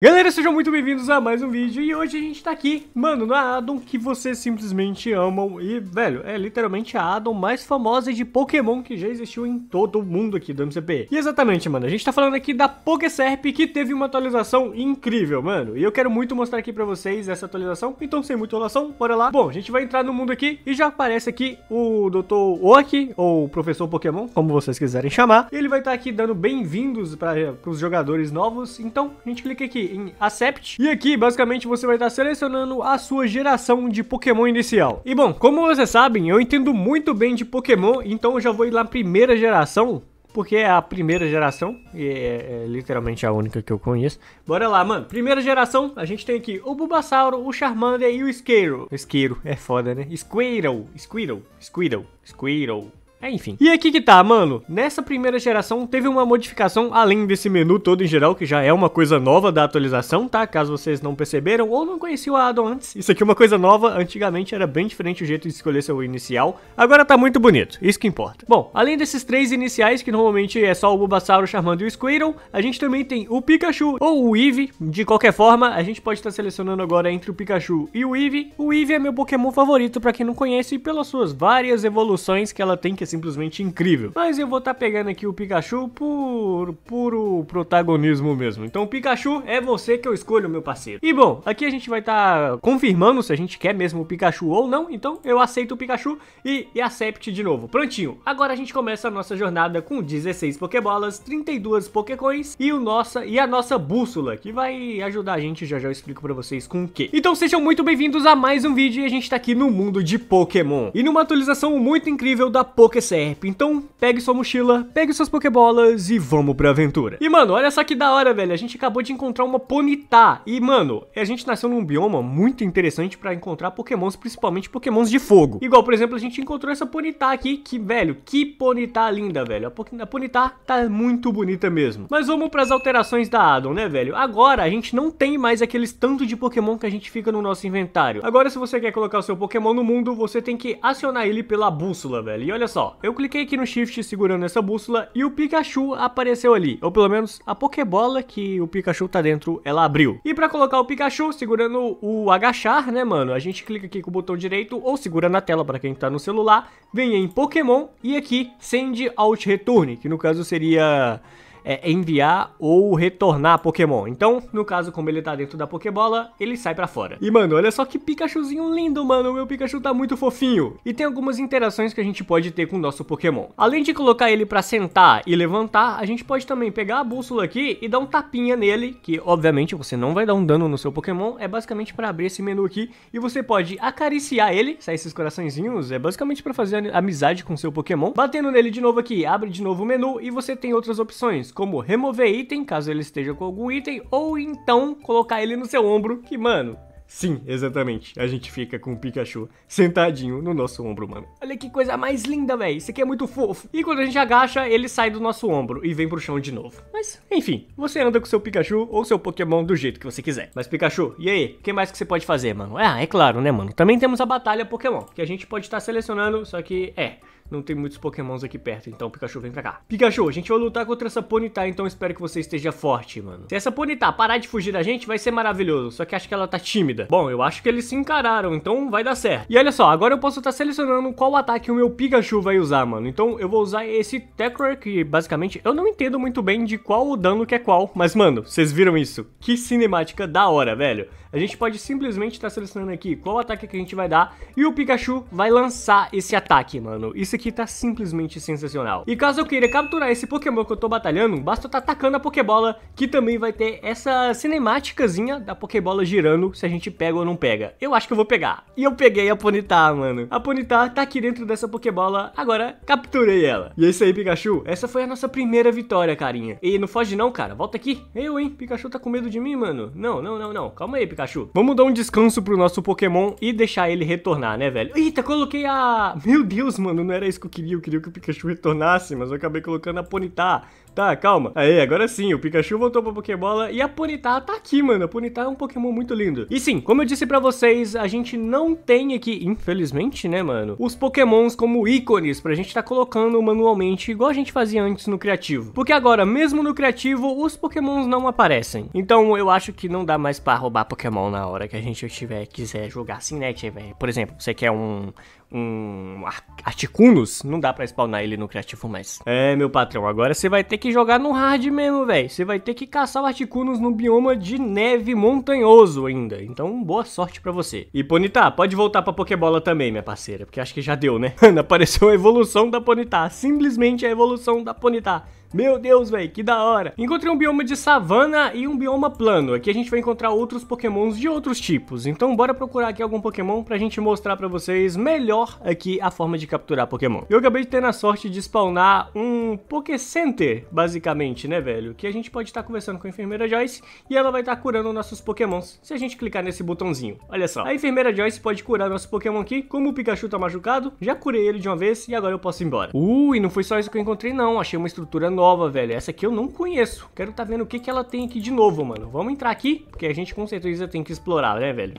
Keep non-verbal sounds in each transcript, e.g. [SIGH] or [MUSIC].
Galera, sejam muito bem-vindos a mais um vídeo e hoje a gente tá aqui, mano, na é Adam que vocês simplesmente amam e, velho, é literalmente a Adam mais famosa de Pokémon que já existiu em todo o mundo aqui do MCP. E exatamente, mano, a gente tá falando aqui da Pokéserp que teve uma atualização incrível, mano, e eu quero muito mostrar aqui pra vocês essa atualização, então sem muita enrolação, bora lá. Bom, a gente vai entrar no mundo aqui e já aparece aqui o Dr. Oak, ou Professor Pokémon, como vocês quiserem chamar, e ele vai estar tá aqui dando bem-vindos para os jogadores novos, então a gente clica aqui em Accept. E aqui, basicamente, você vai estar selecionando a sua geração de Pokémon inicial. E bom, como vocês sabem, eu entendo muito bem de Pokémon, então eu já vou ir lá primeira geração, porque é a primeira geração e é, é, literalmente a única que eu conheço. Bora lá, mano. Primeira geração, a gente tem aqui o Bulbasauro, o Charmander e o Squirtle. Squirtle, é foda, né? Squirtle, Squirtle, Squirtle, Squirtle. É, enfim. E aqui que tá, mano. Nessa primeira geração teve uma modificação além desse menu todo em geral, que já é uma coisa nova da atualização, tá? Caso vocês não perceberam ou não conheciam a addon antes. Isso aqui é uma coisa nova. Antigamente era bem diferente o jeito de escolher seu inicial. Agora tá muito bonito. Isso que importa. Bom, além desses três iniciais, que normalmente é só o o Charmander e o Squirtle, a gente também tem o Pikachu ou o Eevee. De qualquer forma, a gente pode estar tá selecionando agora entre o Pikachu e o Eevee. O Eevee é meu Pokémon favorito, pra quem não conhece, e pelas suas várias evoluções que ela tem que é simplesmente incrível. Mas eu vou estar tá pegando aqui o Pikachu por puro protagonismo mesmo. Então Pikachu é você que eu escolho, meu parceiro. E bom, aqui a gente vai estar tá confirmando se a gente quer mesmo o Pikachu ou não. Então eu aceito o Pikachu e, e de novo. Prontinho, agora a gente começa a nossa jornada com 16 Pokébolas, 32 Pokécoins e, o nossa, e a nossa bússola, que vai ajudar a gente, já já eu explico pra vocês com o que. Então sejam muito bem-vindos a mais um vídeo e a gente tá aqui no mundo de Pokémon. E numa atualização muito incrível da Pokémon então, pegue sua mochila, pegue suas Pokébolas e vamos pra aventura. E, mano, olha só que da hora, velho. A gente acabou de encontrar uma Ponyta. E, mano, a gente nasceu num bioma muito interessante pra encontrar Pokémons, principalmente Pokémons de fogo. Igual, por exemplo, a gente encontrou essa Ponyta aqui, que, velho, que Ponyta linda, velho. A Ponyta tá muito bonita mesmo. Mas vamos pras alterações da Adam, né, velho? Agora, a gente não tem mais aqueles tanto de Pokémon que a gente fica no nosso inventário. Agora, se você quer colocar o seu Pokémon no mundo, você tem que acionar ele pela bússola, velho. E olha só, eu cliquei aqui no shift segurando essa bússola e o Pikachu apareceu ali, ou pelo menos a Pokébola que o Pikachu tá dentro, ela abriu. E pra colocar o Pikachu segurando o agachar, né mano, a gente clica aqui com o botão direito ou segura na tela pra quem tá no celular, vem em Pokémon e aqui Send Alt Return, que no caso seria é, enviar ou retornar Pokémon. Então, no caso, como ele tá dentro da Pokébola, ele sai para fora. E, mano, olha só que Pikachuzinho lindo, mano. O meu Pikachu tá muito fofinho. E tem algumas interações que a gente pode ter com o nosso Pokémon. Além de colocar ele para sentar e levantar, a gente pode também pegar a bússola aqui e dar um tapinha nele, que obviamente você não vai dar um dano no seu Pokémon, é basicamente para abrir esse menu aqui e você pode acariciar ele, sair esses coraçõezinhos, é basicamente para fazer amizade com seu Pokémon. Batendo nele de novo aqui, abre de novo o menu e você tem outras opções, como remover item, caso ele esteja com algum item, ou então colocar ele no seu ombro, que, mano, Sim, exatamente. A gente fica com o Pikachu sentadinho no nosso ombro, mano. Olha que coisa mais linda, velho. Isso aqui é muito fofo. E quando a gente agacha, ele sai do nosso ombro e vem pro chão de novo. Mas, enfim, você anda com seu Pikachu ou seu Pokémon do jeito que você quiser. Mas, Pikachu, e aí? O que mais que você pode fazer, mano? Ah, é claro, né, mano? Também temos a batalha Pokémon, que a gente pode estar tá selecionando, só que, é... Não tem muitos pokémons aqui perto, então Pikachu vem pra cá. Pikachu, a gente vai lutar contra essa Ponyta, tá, então espero que você esteja forte, mano. Se essa Ponyta tá parar de fugir da gente, vai ser maravilhoso, só que acho que ela tá tímida. Bom, eu acho que eles se encararam, então vai dar certo. E olha só, agora eu posso estar tá selecionando qual ataque o meu Pikachu vai usar, mano. Então eu vou usar esse Techwork, que basicamente eu não entendo muito bem de qual o dano que é qual. Mas, mano, vocês viram isso? Que cinemática da hora, velho. A gente pode simplesmente estar tá selecionando aqui qual ataque que a gente vai dar e o Pikachu vai lançar esse ataque, mano. Isso aqui tá simplesmente sensacional. E caso eu queira capturar esse Pokémon que eu tô batalhando, basta estar tá atacando a Pokébola, que também vai ter essa cinemáticazinha da Pokébola girando, se a gente pega ou não pega. Eu acho que eu vou pegar. E eu peguei a Ponyta, mano. A Ponyta tá aqui dentro dessa Pokébola, agora capturei ela. E é isso aí, Pikachu. Essa foi a nossa primeira vitória, carinha. E não foge não, cara. Volta aqui. Eu, hein? Pikachu tá com medo de mim, mano. Não, não, não, não. Calma aí, Pikachu. Pikachu. Vamos dar um descanso pro nosso Pokémon e deixar ele retornar, né, velho? Eita, coloquei a... Meu Deus, mano, não era isso que eu queria. Eu queria que o Pikachu retornasse, mas eu acabei colocando a Ponyta. Tá, calma. Aí, agora sim, o Pikachu voltou pra Pokébola e a Ponyta tá aqui, mano. A Ponyta é um Pokémon muito lindo. E sim, como eu disse pra vocês, a gente não tem aqui, infelizmente, né, mano, os Pokémons como ícones pra gente tá colocando manualmente, igual a gente fazia antes no Criativo. Porque agora, mesmo no Criativo, os Pokémons não aparecem. Então, eu acho que não dá mais pra roubar Pokémon na hora que a gente tiver, quiser jogar assim, né, velho Por exemplo, você quer um um Articunos, não dá pra spawnar ele no criativo mais. É, meu patrão, agora você vai ter que jogar no hard mesmo, velho. Você vai ter que caçar o Articunos no bioma de neve montanhoso ainda. Então, boa sorte pra você. E Ponita, pode voltar pra Pokébola também, minha parceira, porque acho que já deu, né? [LAUGHS] apareceu a evolução da Ponita. simplesmente a evolução da Ponita. Meu Deus, velho, que da hora. Encontrei um bioma de savana e um bioma plano. Aqui a gente vai encontrar outros pokémons de outros tipos. Então bora procurar aqui algum pokémon pra gente mostrar pra vocês melhor aqui a forma de capturar pokémon. Eu acabei de ter na sorte de spawnar um Poké Center, basicamente, né, velho? Que a gente pode estar tá conversando com a enfermeira Joyce e ela vai estar tá curando nossos pokémons se a gente clicar nesse botãozinho. Olha só, a enfermeira Joyce pode curar nosso pokémon aqui. Como o Pikachu tá machucado, já curei ele de uma vez e agora eu posso ir embora. Uh, e não foi só isso que eu encontrei não. Achei uma estrutura nova, velho. Essa aqui eu não conheço. Quero tá vendo o que, que ela tem aqui de novo, mano. Vamos entrar aqui, porque a gente com certeza tem que explorar, né, velho?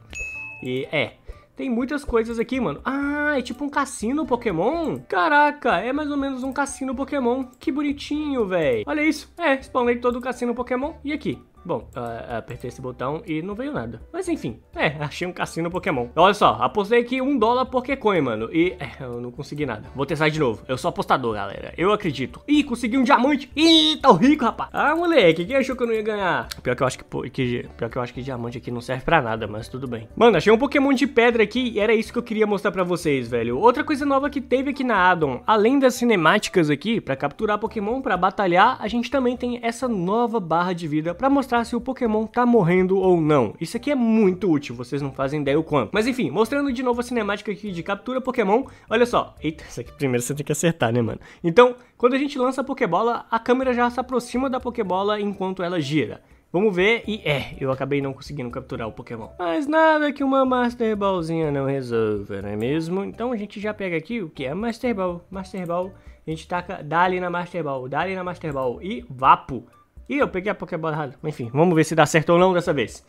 E é... Tem muitas coisas aqui, mano. Ah, é tipo um cassino Pokémon? Caraca, é mais ou menos um cassino Pokémon. Que bonitinho, velho. Olha isso. É, spawnei todo o cassino Pokémon. E aqui? Bom, uh, apertei esse botão e não veio nada. Mas enfim, é, achei um cassino Pokémon. Olha só, apostei aqui um dólar Pokécoin, mano. E é, eu não consegui nada. Vou testar de novo. Eu sou apostador, galera. Eu acredito. Ih, consegui um diamante. Ih, tá rico, rapaz. Ah, moleque, quem achou que eu não ia ganhar? Pior que eu acho que, que, pior que, eu acho que diamante aqui não serve pra nada, mas tudo bem. Mano, achei um Pokémon de pedra aqui e era isso que eu queria mostrar pra vocês, velho. Outra coisa nova que teve aqui na Addon, além das cinemáticas aqui, pra capturar Pokémon, pra batalhar, a gente também tem essa nova barra de vida pra mostrar mostrar se o Pokémon tá morrendo ou não. Isso aqui é muito útil, vocês não fazem ideia o quanto. Mas enfim, mostrando de novo a cinemática aqui de captura Pokémon, olha só. Eita, isso aqui primeiro você tem que acertar, né, mano? Então, quando a gente lança a Pokébola, a câmera já se aproxima da Pokébola enquanto ela gira. Vamos ver, e é, eu acabei não conseguindo capturar o Pokémon. Mas nada que uma Master Ballzinha não resolva, não é mesmo? Então a gente já pega aqui o que é Master Ball. Master Ball, a gente taca Dali na Master Ball, Dali na Master Ball e Vapo. Ih, eu peguei a Pokébola errada. Enfim, vamos ver se dá certo ou não dessa vez.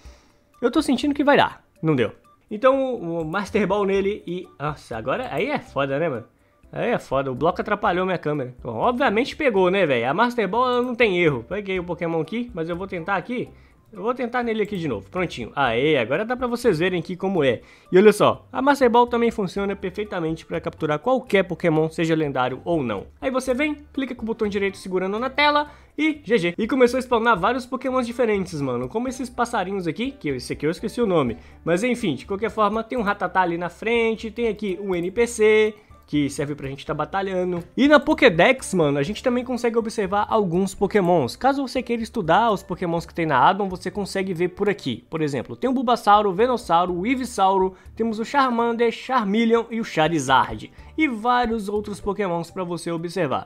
Eu tô sentindo que vai dar. Não deu. Então, o Master Ball nele e... Nossa, agora aí é foda, né, mano? Aí é foda, o bloco atrapalhou minha câmera. Bom, obviamente pegou, né, velho? A Master Ball não tem erro. Peguei o Pokémon aqui, mas eu vou tentar aqui. Eu vou tentar nele aqui de novo, prontinho. Aê, agora dá pra vocês verem aqui como é. E olha só, a Master Ball também funciona perfeitamente pra capturar qualquer Pokémon, seja lendário ou não. Aí você vem, clica com o botão direito segurando na tela e GG. E começou a spawnar vários pokémons diferentes, mano, como esses passarinhos aqui, que esse aqui eu esqueci o nome. Mas enfim, de qualquer forma, tem um ratatá ali na frente, tem aqui um NPC, que serve pra gente estar tá batalhando. E na Pokédex, mano, a gente também consegue observar alguns pokémons. Caso você queira estudar os pokémons que tem na Addon, você consegue ver por aqui. Por exemplo, tem o Bulbasauro, o Venossauro, o Ivisauro, temos o Charmander, Charmeleon e o Charizard. E vários outros pokémons pra você observar.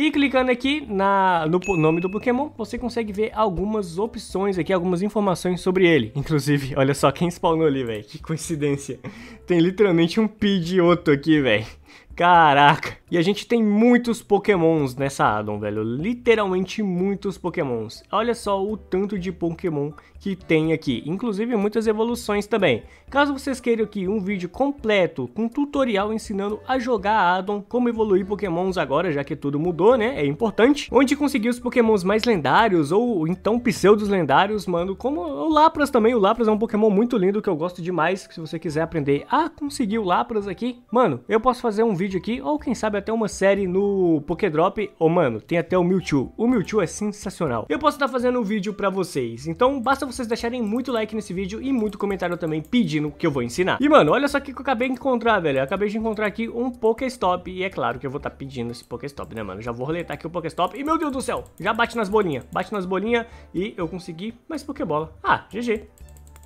E clicando aqui na, no nome do Pokémon, você consegue ver algumas opções aqui, algumas informações sobre ele. [LAUGHS] Inclusive, olha só quem spawnou ali, velho. Que coincidência. Tem literalmente um Pidgeotto aqui, velho. Caraca! E a gente tem muitos pokémons nessa addon, velho. Literalmente muitos pokémons. Olha só o tanto de pokémon que tem aqui. Inclusive muitas evoluções também. Caso vocês queiram aqui um vídeo completo com um tutorial ensinando a jogar Adam, como evoluir pokémons agora, já que tudo mudou, né? É importante. Onde conseguir os pokémons mais lendários ou então pseudos lendários, mano, como o Lapras também. O Lapras é um pokémon muito lindo que eu gosto demais. Se você quiser aprender a conseguir o Lapras aqui, mano, eu posso fazer um vídeo aqui ou quem sabe até uma série no Pokédrop. Ou, oh, mano, tem até o Mewtwo. O Mewtwo é sensacional. Eu posso estar fazendo um vídeo pra vocês. Então, basta vocês deixarem muito like nesse vídeo e muito comentário também pedindo pedindo que eu vou ensinar. E, mano, olha só o que eu acabei de encontrar, velho. Eu acabei de encontrar aqui um Pokéstop. E é claro que eu vou estar tá pedindo esse Pokéstop, né, mano? Já vou roletar aqui o Pokéstop. E, meu Deus do céu, já bate nas bolinhas. Bate nas bolinhas e eu consegui mais Pokébola. Ah, GG.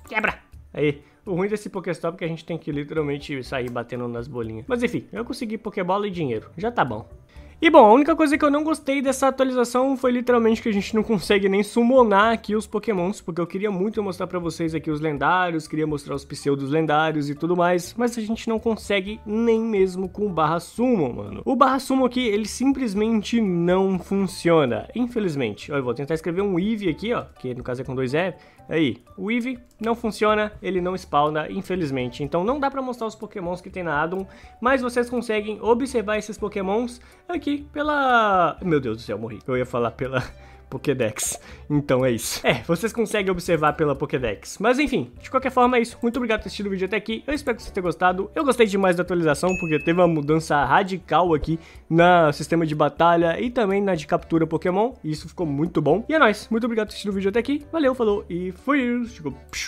Quebra. Aí, o ruim desse Pokéstop é que a gente tem que literalmente sair batendo nas bolinhas. Mas enfim, eu consegui Pokébola e dinheiro. Já tá bom. E bom, a única coisa que eu não gostei dessa atualização foi literalmente que a gente não consegue nem summonar aqui os pokémons, porque eu queria muito mostrar pra vocês aqui os lendários, queria mostrar os pseudos lendários e tudo mais, mas a gente não consegue nem mesmo com o barra sumo, mano. O barra sumo aqui, ele simplesmente não funciona, infelizmente. Olha, eu vou tentar escrever um Eevee aqui, ó, que no caso é com dois E, Aí, o Eevee não funciona, ele não spawna, infelizmente. Então não dá pra mostrar os pokémons que tem na Addon, mas vocês conseguem observar esses pokémons aqui pela... Meu Deus do céu, morri. Eu ia falar pela... Pokédex. Então é isso. É, vocês conseguem observar pela Pokédex. Mas enfim, de qualquer forma é isso. Muito obrigado por assistir o vídeo até aqui. Eu espero que você tenha gostado. Eu gostei demais da atualização, porque teve uma mudança radical aqui no sistema de batalha e também na de captura Pokémon. E isso ficou muito bom. E é nóis. Muito obrigado por assistir o vídeo até aqui. Valeu, falou e fui. Chegou.